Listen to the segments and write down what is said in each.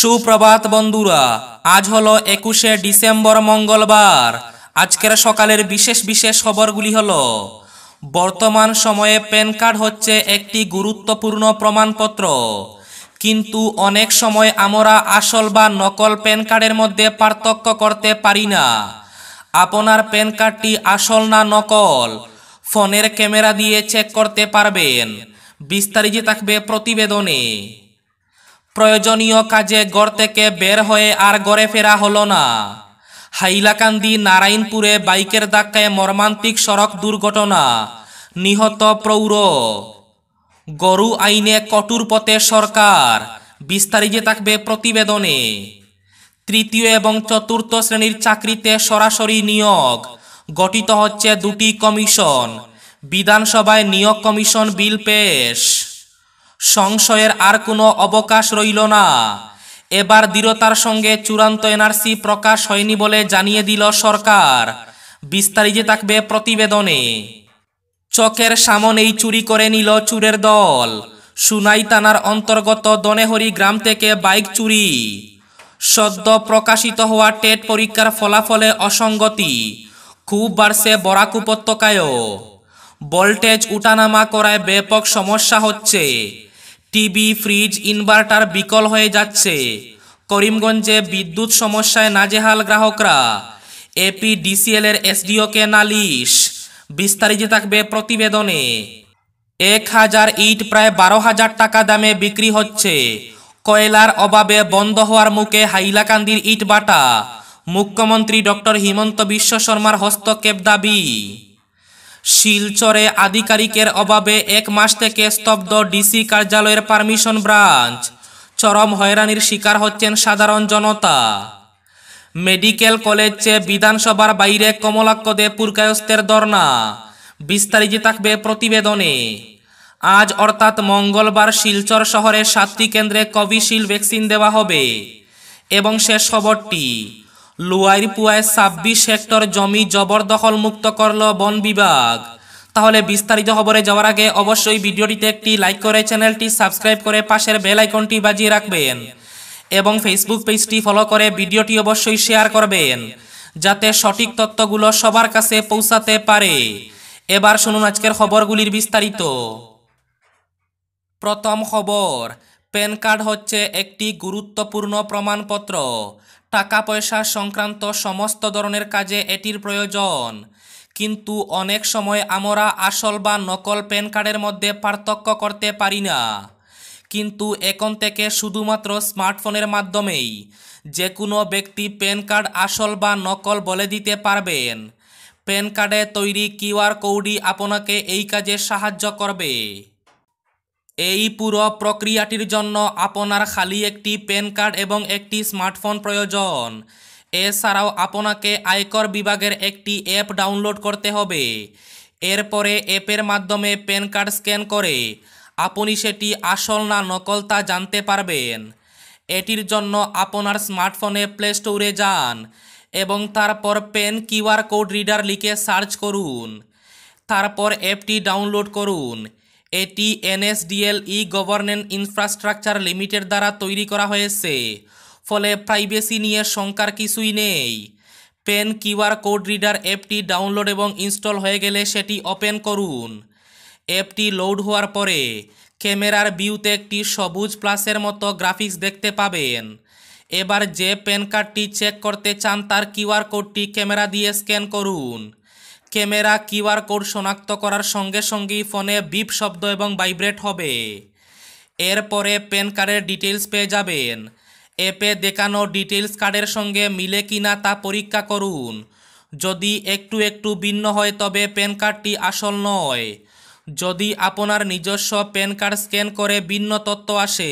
সুপ্রভাত বন্ধুরা আজ হলো একুশে ডিসেম্বর মঙ্গলবার আজকের সকালের বিশেষ বিশেষ খবরগুলি হলো বর্তমান সময়ে প্যান কার্ড হচ্ছে একটি গুরুত্বপূর্ণ প্রমাণপত্র কিন্তু অনেক সময় আমরা আসল বা নকল প্যান কার্ডের মধ্যে পার্থক্য করতে পারি না আপনার প্যান কার্ডটি আসল না নকল ফোনের ক্যামেরা দিয়ে চেক করতে পারবেন বিস্তারিত থাকবে প্রতিবেদনে প্রয়োজনীয় কাজে গর থেকে বের হয়ে আর গড়ে ফেরা হলো না হাইলাকান্দি নারায়ণপুরে বাইকের ধাক্কায় মর্মান্তিক সড়ক দুর্ঘটনা নিহত প্রৌঢ় গরু আইনে কটুর পথে সরকার বিস্তারিত থাকবে প্রতিবেদনে তৃতীয় এবং চতুর্থ শ্রেণীর চাকরিতে সরাসরি নিয়োগ গঠিত হচ্ছে দুটি কমিশন বিধানসভায় নিয়োগ কমিশন বিল পেশ সংশয়ের আর কোনো অবকাশ রইল না এবার দৃঢ়তার সঙ্গে চূড়ান্ত এনআরসি প্রকাশ হয়নি বলে জানিয়ে দিল সরকার বিস্তারিত থাকবে প্রতিবেদনে চকের সামনেই চুরি করে নিল চুরের দল সুনাই থানার অন্তর্গত দনেহরি গ্রাম থেকে বাইক চুরি সদ্য প্রকাশিত হওয়া টেট পরীক্ষার ফলাফলে অসঙ্গতি খুব বাড়ছে বরাক উপত্যকায়ও ভোল্টেজ উঠানামা করায় ব্যাপক সমস্যা হচ্ছে টিভি ফ্রিজ ইনভার্টার বিকল হয়ে যাচ্ছে করিমগঞ্জে বিদ্যুৎ সমস্যায় নাজেহাল গ্রাহকরা এপিডিসিএল এর এসডিওকে নালিশ বিস্তারিত থাকবে প্রতিবেদনে এক হাজার ইট প্রায় বারো হাজার টাকা দামে বিক্রি হচ্ছে কয়লার অভাবে বন্ধ হওয়ার মুখে হাইলাকান্দির ইট বাটা মুখ্যমন্ত্রী ডক্টর হিমন্ত বিশ্ব শর্মার হস্তক্ষেপ দাবি শিলচরে আধিকারিকের অভাবে এক মাস থেকে স্তব্ধ ডিসি কার্যালয়ের পারমিশন ব্রাঞ্চ চরম হয়রানির শিকার হচ্ছেন সাধারণ জনতা মেডিকেল কলেজ চেয়ে বিধানসভার বাইরে কমলাক্ষদে পুরকায়স্তের ধর্না বিস্তারিত থাকবে প্রতিবেদনে আজ অর্থাৎ মঙ্গলবার শিলচর শহরের সাতটি কেন্দ্রে কোভিশিল্ড ভ্যাকসিন দেওয়া হবে এবং শেষ খবরটি লুয়াইরপুয়ায় ছাব্বিশ হেক্টর জমি জবরদখল মুক্ত করল বন বিভাগ তাহলে বিস্তারিত খবরে যাওয়ার আগে অবশ্যই ভিডিওটিতে একটি লাইক করে চ্যানেলটি সাবস্ক্রাইব করে পাশের বেল আইকনটি বাজিয়ে রাখবেন এবং ফেসবুক পেজটি ফলো করে ভিডিওটি অবশ্যই শেয়ার করবেন যাতে সঠিক তথ্যগুলো সবার কাছে পৌঁছাতে পারে এবার শুনুন আজকের খবরগুলির বিস্তারিত প্রথম খবর প্যান কার্ড হচ্ছে একটি গুরুত্বপূর্ণ প্রমাণপত্র টাকা পয়সা সংক্রান্ত সমস্ত ধরনের কাজে এটির প্রয়োজন কিন্তু অনেক সময় আমরা আসল বা নকল প্যান কার্ডের মধ্যে পার্থক্য করতে পারি না কিন্তু এখন থেকে শুধুমাত্র স্মার্টফোনের মাধ্যমেই যে কোনো ব্যক্তি প্যান কার্ড আসল বা নকল বলে দিতে পারবেন প্যান কার্ডে তৈরি কিউআর কোডই আপনাকে এই কাজে সাহায্য করবে এই পুরো প্রক্রিয়াটির জন্য আপনার খালি একটি প্যান কার্ড এবং একটি স্মার্টফোন প্রয়োজন এছাড়াও আপনাকে আয়কর বিভাগের একটি অ্যাপ ডাউনলোড করতে হবে এরপরে অ্যাপের মাধ্যমে প্যান কার্ড স্ক্যান করে আপনি সেটি আসল না নকল তা জানতে পারবেন এটির জন্য আপনার স্মার্টফোনে প্লে স্টোরে যান এবং তারপর পেন কিউআর কোড রিডার লিখে সার্চ করুন তারপর অ্যাপটি ডাউনলোড করুন এটি NSDL e governance infrastructure limited দ্বারা তৈরি করা হয়েছে ফলে প্রাইভেসি নিয়ে শঙ্কার কিছুই নেই পেন কিউআর কোড রিডার অ্যাপটি ডাউনলোড এবং ইনস্টল হয়ে গেলে সেটি ওপেন করুন অ্যাপটি লোড হওয়ার পরে ক্যামেরার ভিউতে একটি সবুজ প্লাসের মতো গ্রাফিক্স দেখতে পাবেন এবার যে প্যান কার্ডটি চেক করতে চান তার কিউআর কোডটি ক্যামেরা দিয়ে স্ক্যান করুন ক্যামেরা কিউআর কোড শনাক্ত করার সঙ্গে সঙ্গেই ফোনে বিপ শব্দ এবং ভাইব্রেট হবে এরপরে প্যান কার্ডের ডিটেলস পেয়ে যাবেন অ্যাপে দেখানো ডিটেলস কার্ডের সঙ্গে মিলে কিনা তা পরীক্ষা করুন যদি একটু একটু ভিন্ন হয় তবে প্যান কার্ডটি আসল নয় যদি আপনার নিজস্ব প্যান কার্ড স্ক্যান করে ভিন্ন তথ্য আসে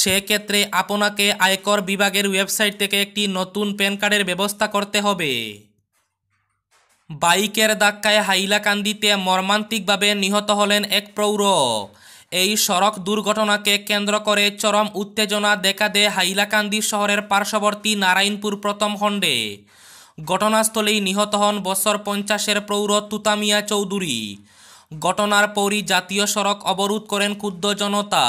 সেক্ষেত্রে আপনাকে আয়কর বিভাগের ওয়েবসাইট থেকে একটি নতুন প্যান কার্ডের ব্যবস্থা করতে হবে বাইকের ধাক্কায় হাইলাকান্দিতে মর্মান্তিকভাবে নিহত হলেন এক প্রৌঢ় এই সড়ক দুর্ঘটনাকে কেন্দ্র করে চরম উত্তেজনা দেখা দেয় হাইলাকান্দি শহরের পার্শ্ববর্তী নারায়ণপুর প্রথম খণ্ডে ঘটনাস্থলেই নিহত হন বছর পঞ্চাশের প্রৌঢ় তুতামিয়া চৌধুরী ঘটনার পরই জাতীয় সড়ক অবরোধ করেন ক্ষুদ্র জনতা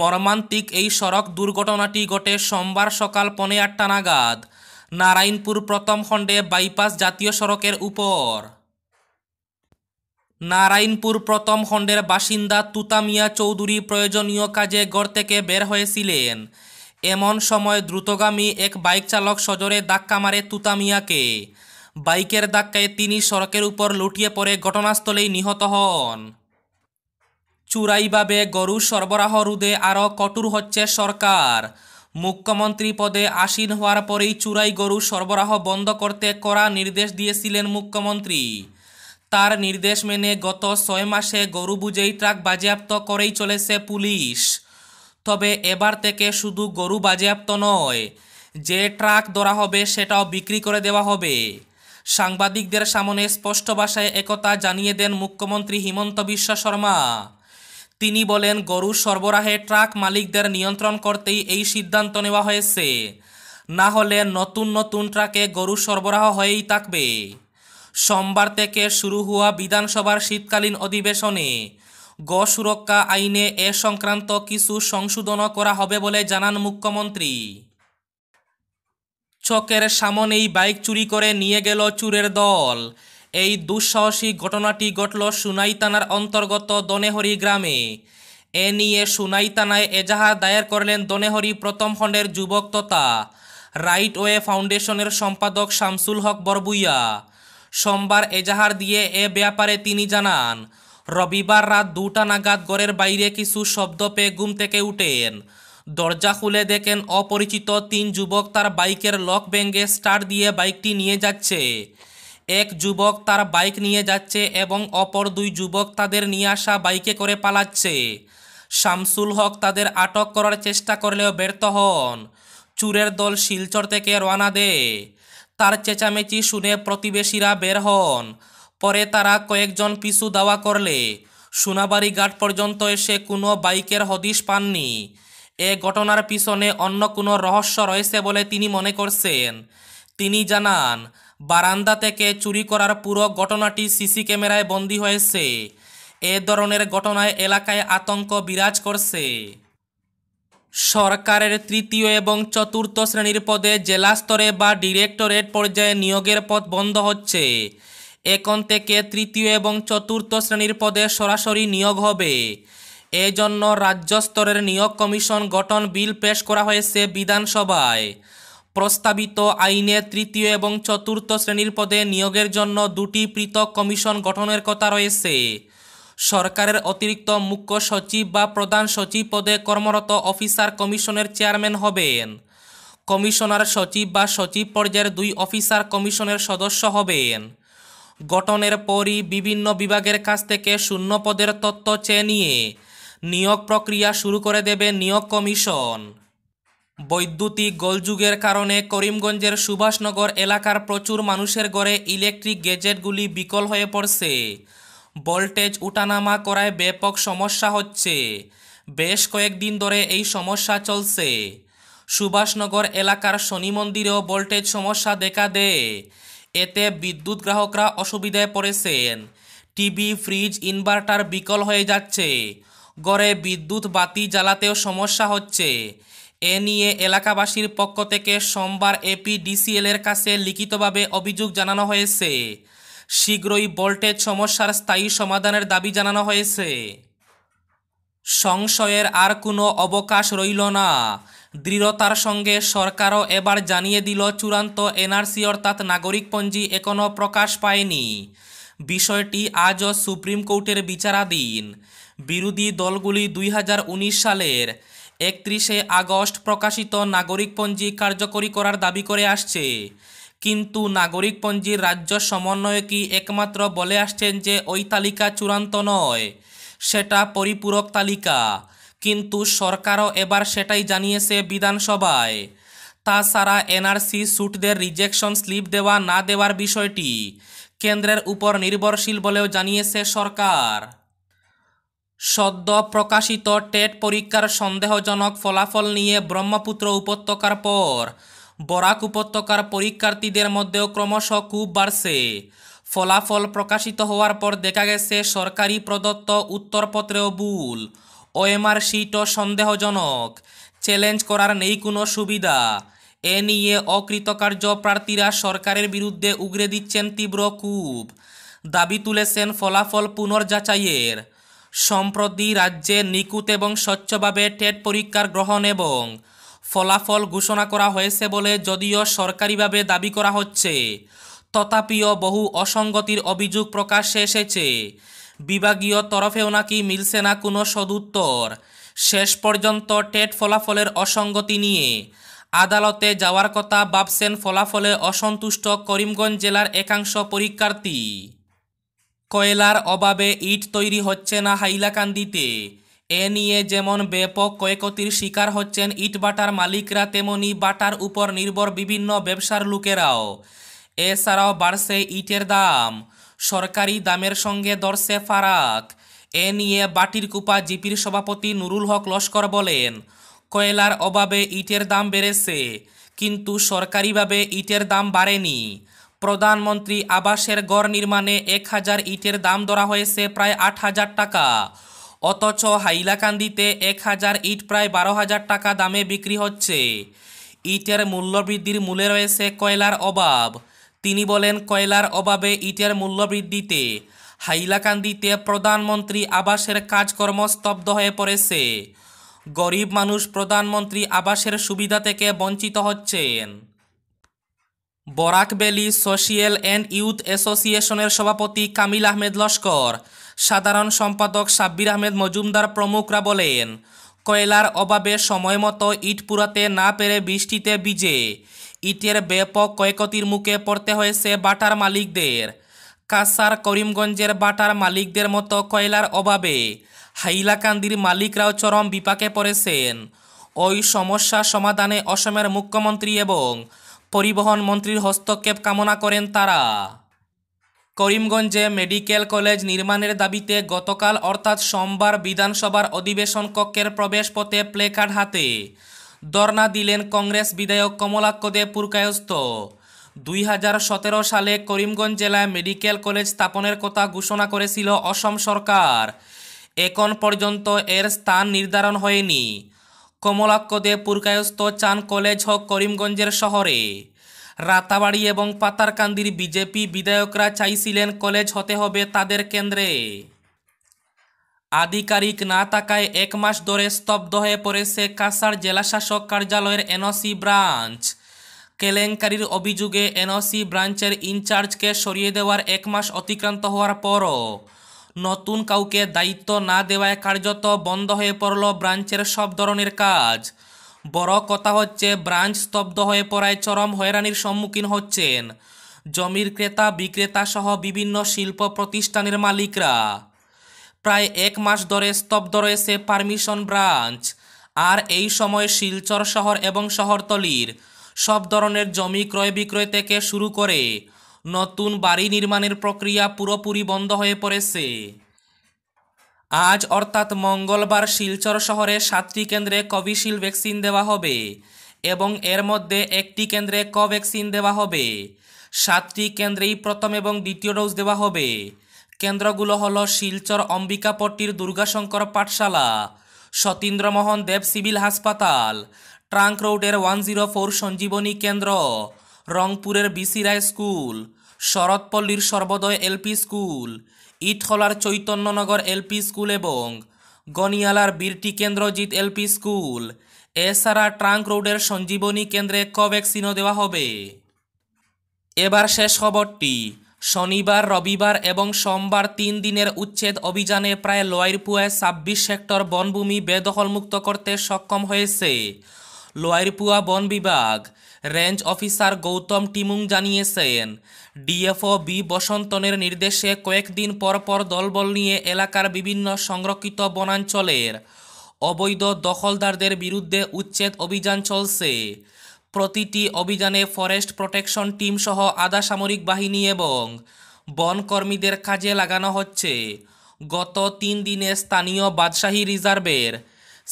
মর্মান্তিক এই সড়ক দুর্ঘটনাটি ঘটে সোমবার সকাল পনে আটটা নাগাদ নারায়ণপুর প্রথম খণ্ডে বাইপাস জাতীয় সড়কের উপর নারায়ণপুর প্রথম খণ্ডের বাসিন্দা তুতামিয়া চৌধুরী প্রয়োজনীয় কাজে ঘর থেকে বের হয়েছিলেন এমন সময় দ্রুতগামী এক বাইক চালক সজোরে ধাক্কা মারে তুতামিয়াকে বাইকের ধাক্কায় তিনি সড়কের উপর লুটিয়ে পড়ে ঘটনাস্থলেই নিহত হন চুরাইভাবে গরু সরবরাহ রুদে আরও কঠোর হচ্ছে সরকার মুখ্যমন্ত্রী পদে আসীন হওয়ার পরেই চুরাই গরু সরবরাহ বন্ধ করতে করা নির্দেশ দিয়েছিলেন মুখ্যমন্ত্রী তার নির্দেশ মেনে গত ছয় মাসে গরু বুঝেই ট্রাক বাজেয়াপ্ত করেই চলেছে পুলিশ তবে এবার থেকে শুধু গরু বাজেয়াপ্ত নয় যে ট্রাক ধরা হবে সেটাও বিক্রি করে দেওয়া হবে সাংবাদিকদের সামনে স্পষ্ট ভাষায় একতা জানিয়ে দেন মুখ্যমন্ত্রী হিমন্ত বিশ্ব শর্মা তিনি বলেন গরু সরবরাহে ট্রাক মালিকদের নিয়ন্ত্রণ করতেই এই সিদ্ধান্ত নেওয়া হয়েছে না হলে নতুন নতুন ট্রাকে গরু সরবরাহ হয়েই থাকবে সোমবার থেকে শুরু হওয়া বিধানসভার শীতকালীন অধিবেশনে গ সুরক্ষা আইনে এ সংক্রান্ত কিছু সংশোধনও করা হবে বলে জানান মুখ্যমন্ত্রী চকের সামনেই বাইক চুরি করে নিয়ে গেল চুরের দল এই দুঃসাহসিক ঘটনাটি ঘটল সুনাই থানার অন্তর্গত দনেহরি গ্রামে এ নিয়ে সুনাই থানায় এজাহার দায়ের করলেন দনেহরি প্রথম খণ্ডের যুবক তথা রাইট ওয়ে ফাউন্ডেশনের সম্পাদক শামসুল হক বরবুইয়া সোমবার এজাহার দিয়ে এ ব্যাপারে তিনি জানান রবিবার রাত দুটা নাগাদ ঘরের বাইরে কিছু শব্দ পেয়ে ঘুম থেকে উঠেন দরজা খুলে দেখেন অপরিচিত তিন যুবক তার বাইকের লক ব্যাঙ্গে স্টার্ট দিয়ে বাইকটি নিয়ে যাচ্ছে এক যুবক তার বাইক নিয়ে যাচ্ছে এবং অপর দুই যুবক তাদের নিয়ে আসা বাইকে করে পালাচ্ছে শামসুল হক তাদের আটক করার চেষ্টা করলেও ব্যর্থ হন চুরের দল শিলচর থেকে রওনা দেয় তার চেঁচামেচি শুনে প্রতিবেশীরা বের হন পরে তারা কয়েকজন পিছু দাওয়া করলে সোনাবাড়ি ঘাট পর্যন্ত এসে কোনো বাইকের হদিশ পাননি এ ঘটনার পিছনে অন্য কোনো রহস্য রয়েছে বলে তিনি মনে করছেন তিনি জানান বারান্দা থেকে চুরি করার পুরো ঘটনাটি সিসি ক্যামেরায় বন্দী হয়েছে এ ধরনের ঘটনায় এলাকায় আতঙ্ক বিরাজ করছে সরকারের তৃতীয় এবং চতুর্থ শ্রেণীর পদে জেলা স্তরে বা ডিরেক্টরেট পর্যায়ে নিয়োগের পথ বন্ধ হচ্ছে এখন থেকে তৃতীয় এবং চতুর্থ শ্রেণীর পদে সরাসরি নিয়োগ হবে এজন্য রাজ্য স্তরের নিয়োগ কমিশন গঠন বিল পেশ করা হয়েছে বিধানসভায় প্রস্তাবিত আইনে তৃতীয় এবং চতুর্থ শ্রেণীর পদে নিয়োগের জন্য দুটি পৃথক কমিশন গঠনের কথা রয়েছে সরকারের অতিরিক্ত মুখ্য সচিব বা প্রধান সচিব পদে কর্মরত অফিসার কমিশনের চেয়ারম্যান হবেন কমিশনার সচিব বা সচিব পর্যায়ের দুই অফিসার কমিশনের সদস্য হবেন গঠনের পরই বিভিন্ন বিভাগের কাছ থেকে শূন্য পদের তত্ত্ব চেয়ে নিয়ে নিয়োগ প্রক্রিয়া শুরু করে দেবে নিয়োগ কমিশন বৈদ্যুতিক গোলযুগের কারণে করিমগঞ্জের সুভাষনগর এলাকার প্রচুর মানুষের ঘরে ইলেকট্রিক গেজেটগুলি বিকল হয়ে পড়ছে ভোল্টেজ উঠানামা করায় ব্যাপক সমস্যা হচ্ছে বেশ কয়েকদিন ধরে এই সমস্যা চলছে সুভাষনগর এলাকার শনি মন্দিরেও ভোল্টেজ সমস্যা দেখা দেয় এতে বিদ্যুৎ গ্রাহকরা অসুবিধায় পড়েছেন টিভি ফ্রিজ ইনভার্টার বিকল হয়ে যাচ্ছে গড়ে বিদ্যুৎ বাতি জ্বালাতেও সমস্যা হচ্ছে এ নিয়ে এলাকাবাসীর পক্ষ থেকে সোমবার এপিডিসিএলের কাছে লিখিতভাবে অভিযোগ জানানো হয়েছে শীঘ্রই ভোল্টেজ সমস্যার স্থায়ী সমাধানের দাবি জানানো হয়েছে সংশয়ের আর কোনো অবকাশ রইল না দৃঢ়তার সঙ্গে সরকারও এবার জানিয়ে দিল চূড়ান্ত এনআরসি অর্থাৎ নাগরিকপঞ্জি এখনও প্রকাশ পায়নি বিষয়টি আজও সুপ্রিম কোর্টের বিচারাধীন বিরোধী দলগুলি দুই সালের একত্রিশে আগস্ট প্রকাশিত নাগরিকপঞ্জি কার্যকরী করার দাবি করে আসছে কিন্তু নাগরিকপঞ্জির রাজ্য সমন্বয়কই একমাত্র বলে আসছেন যে ওই তালিকা চূড়ান্ত নয় সেটা পরিপূরক তালিকা কিন্তু সরকারও এবার সেটাই জানিয়েছে বিধানসভায় তাছাড়া এনআরসি স্যুটদের রিজেকশন স্লিপ দেওয়া না দেওয়ার বিষয়টি কেন্দ্রের উপর নির্ভরশীল বলেও জানিয়েছে সরকার সদ্য প্রকাশিত টেট পরীক্ষার সন্দেহজনক ফলাফল নিয়ে ব্রহ্মপুত্র উপত্যকার পর বরাক উপত্যকার পরীক্ষার্থীদের মধ্যেও ক্রমশ খুব বাড়ছে ফলাফল প্রকাশিত হওয়ার পর দেখা গেছে সরকারি প্রদত্ত উত্তরপত্রেও ভুল ওএমআর সিটও সন্দেহজনক চ্যালেঞ্জ করার নেই কোনো সুবিধা এ নিয়ে অকৃতকার্য প্রার্থীরা সরকারের বিরুদ্ধে উগরে দিচ্ছেন তীব্র কূপ দাবি তুলেছেন ফলাফল পুনর্যাচাইয়ের সম্প্রতি রাজ্যে নিকুত এবং স্বচ্ছভাবে টেট পরীক্ষার গ্রহণ এবং ফলাফল ঘোষণা করা হয়েছে বলে যদিও সরকারিভাবে দাবি করা হচ্ছে তথাপিও বহু অসঙ্গতির অভিযোগ প্রকাশ এসেছে বিভাগীয় তরফেও নাকি মিলছে না কোনো সদুত্তর শেষ পর্যন্ত টেট ফলাফলের অসঙ্গতি নিয়ে আদালতে যাওয়ার কথা ভাবছেন ফলাফলে অসন্তুষ্ট করিমগঞ্জ জেলার একাংশ পরীক্ষার্থী কয়লার অভাবে ইট তৈরি হচ্ছে না হাইলাকান্দিতে এ নিয়ে যেমন ব্যাপক কয়েকতির শিকার হচ্ছেন ইট বাটার মালিকরা তেমনি বাটার উপর নির্ভর বিভিন্ন ব্যবসার লোকেরাও এছাড়াও বাড়ছে ইটের দাম সরকারি দামের সঙ্গে দর্শে ফারাক এ নিয়ে বাটির কুপা জিপির সভাপতি নুরুল হক লস্কর বলেন কয়লার অভাবে ইটের দাম বেড়েছে কিন্তু সরকারিভাবে ইটের দাম বাড়েনি প্রধানমন্ত্রী আবাসের গড় নির্মাণে এক হাজার ইটের দাম ধরা হয়েছে প্রায় আট হাজার টাকা অথচ হাইলাকান্দিতে এক হাজার ইট প্রায় বারো হাজার টাকা দামে বিক্রি হচ্ছে ইটের মূল্যবৃদ্ধির মূলে রয়েছে কয়লার অভাব তিনি বলেন কয়লার অভাবে ইটের মূল্যবৃদ্ধিতে হাইলাকান্দিতে প্রধানমন্ত্রী আবাসের কাজকর্ম স্তব্ধ হয়ে পড়েছে গরিব মানুষ প্রধানমন্ত্রী আবাসের সুবিধা থেকে বঞ্চিত হচ্ছেন বরাক বেলি সোশিয়াল অ্যান্ড ইউথ অ্যাসোসিয়েশনের সভাপতি কামিল আহমেদ লস্কর সাধারণ সম্পাদক সাব্বির আহমেদ মজুমদার প্রমুখরা বলেন কয়লার অভাবে সময় মতো ইট পুরাতে না পেরে বৃষ্টিতে বিজে ইটের ব্যাপক কয়েকতির মুখে পড়তে হয়েছে বাটার মালিকদের কাসার করিমগঞ্জের বাটার মালিকদের মতো কয়লার অভাবে হাইলাকান্দির মালিকরাও চরম বিপাকে পড়েছেন ওই সমস্যা সমাধানে অসমের মুখ্যমন্ত্রী এবং পরিবহন মন্ত্রীর হস্তক্ষেপ কামনা করেন তারা করিমগঞ্জে মেডিকেল কলেজ নির্মাণের দাবিতে গতকাল অর্থাৎ সোমবার বিধানসভার অধিবেশন কক্ষের প্রবেশপথে প্লেকার্ড হাতে ধর্ণা দিলেন কংগ্রেস বিধায়ক কমলাক্ষ দে পুরকায়স্থ দুই সালে করিমগঞ্জ জেলায় মেডিকেল কলেজ স্থাপনের কথা ঘোষণা করেছিল অসম সরকার এখন পর্যন্ত এর স্থান নির্ধারণ হয়নি কমলাক্কদে পুরকায়স্থ চান কলেজ হোক করিমগঞ্জের শহরে রাতাবাড়ি এবং পাতারকান্দির বিজেপি বিধায়করা চাইছিলেন কলেজ হতে হবে তাদের কেন্দ্রে আধিকারিক না থাকায় এক মাস ধরে স্তব্ধ হয়ে পড়েছে কাসার জেলাশাসক কার্যালয়ের এনওসি ব্রাঞ্চ কেলেঙ্কারির অভিযোগে এনওসি ব্রাঞ্চের ইনচার্জকে সরিয়ে দেওয়ার এক মাস অতিক্রান্ত হওয়ার পরও নতুন কাউকে দায়িত্ব না দেওয়ায় কার্যত বন্ধ হয়ে পড়ল ব্রাঞ্চের সব ধরনের কাজ বড় কথা হচ্ছে ব্রাঞ্চ স্তব্ধ হয়ে পড়ায় চরম হয়রানির সম্মুখীন হচ্ছেন জমির ক্রেতা বিক্রেতা সহ বিভিন্ন শিল্প প্রতিষ্ঠানের মালিকরা প্রায় এক মাস ধরে স্তব্ধ রয়েছে পারমিশন ব্রাঞ্চ আর এই সময় শিলচর শহর এবং শহরতলির সব ধরনের জমি ক্রয় বিক্রয় থেকে শুরু করে নতুন বাড়ি নির্মাণের প্রক্রিয়া পুরোপুরি বন্ধ হয়ে পড়েছে আজ অর্থাৎ মঙ্গলবার শিলচর শহরে সাতটি কেন্দ্রে কোভিশিল্ড ভ্যাকসিন দেওয়া হবে এবং এর মধ্যে একটি কেন্দ্রে কোভ্যাক্সিন দেওয়া হবে সাতটি কেন্দ্রেই প্রথম এবং দ্বিতীয় ডোজ দেওয়া হবে কেন্দ্রগুলো হল শিলচর অম্বিকাপট্টির দুর্গাশঙ্কর পাঠশালা সতীন্দ্রমোহন দেব সিভিল হাসপাতাল ট্রাঙ্ক রোডের one zero four Sanjivani Kendra রংপুরের বিসি রায় স্কুল শরৎপল্লীর সর্বোদয় এলপি স্কুল ইটখলার চৈতন্যনগর এলপি স্কুল এবং গনিয়ালার বীরটি কেন্দ্রজিৎ এলপি স্কুল এছাড়া ট্রাঙ্ক রোডের সঞ্জীবনী কেন্দ্রে কোভ্যাক্সিনও দেওয়া হবে এবার শেষ খবরটি শনিবার রবিবার এবং সোমবার তিন দিনের উচ্ছেদ অভিযানে প্রায় লয়েরপুয়ায় ছাব্বিশ সেক্টর বনভূমি বেদখলমুক্ত করতে সক্ষম হয়েছে লোয়ারপুয়া বন বিভাগ রেঞ্জ অফিসার গৌতম টিমুং জানিয়েছেন ডিএফও বি বসন্তনের নির্দেশে কয়েকদিন পরপর দলবল নিয়ে এলাকার বিভিন্ন সংরক্ষিত বনাঞ্চলের অবৈধ দখলদারদের বিরুদ্ধে উচ্ছেদ অভিযান চলছে প্রতিটি অভিযানে ফরেস্ট প্রোটেকশন টিম সহ আধা সামরিক বাহিনী এবং বনকর্মীদের কাজে লাগানো হচ্ছে গত তিন দিনে স্থানীয় বাদশাহী রিজার্ভের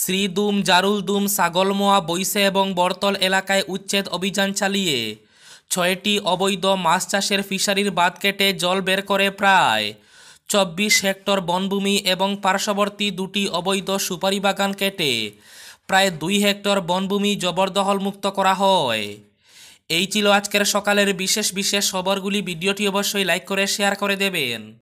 শ্রীদুম জারুলদুম সাগলমোয়া বৈশে এবং বর্তল এলাকায় উচ্ছেদ অভিযান চালিয়ে ছয়টি অবৈধ মাছ চাষের ফিশারির বাদ কেটে জল বের করে প্রায় চব্বিশ হেক্টর বনভূমি এবং পার্শ্ববর্তী দুটি অবৈধ সুপারি বাগান কেটে প্রায় দুই হেক্টর বনভূমি জবরদখলমুক্ত করা হয় এই ছিল আজকের সকালের বিশেষ বিশেষ খবরগুলি ভিডিওটি অবশ্যই লাইক করে শেয়ার করে দেবেন